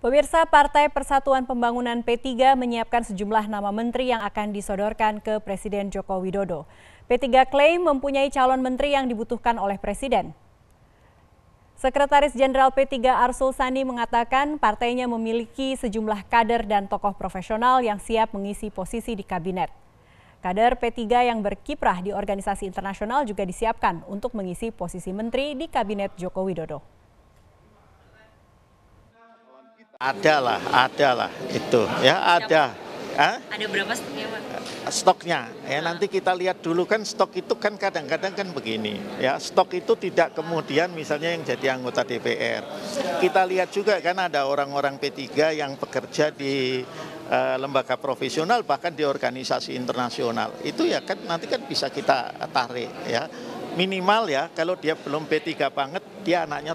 Pemirsa Partai Persatuan Pembangunan P3 menyiapkan sejumlah nama menteri yang akan disodorkan ke Presiden Joko Widodo. P3 klaim mempunyai calon menteri yang dibutuhkan oleh Presiden. Sekretaris Jenderal P3 Arsul Sani mengatakan partainya memiliki sejumlah kader dan tokoh profesional yang siap mengisi posisi di kabinet. Kader P3 yang berkiprah di organisasi internasional juga disiapkan untuk mengisi posisi menteri di kabinet Joko Widodo. Ada lah, ada lah itu ya ada. Hah? Ada berapa stoknya? Pak? Stoknya ya nanti kita lihat dulu kan stok itu kan kadang-kadang kan begini ya stok itu tidak kemudian misalnya yang jadi anggota DPR kita lihat juga kan ada orang-orang P3 yang bekerja di eh, lembaga profesional bahkan di organisasi internasional itu ya kan nanti kan bisa kita tarik ya minimal ya kalau dia belum P3 banget dia anaknya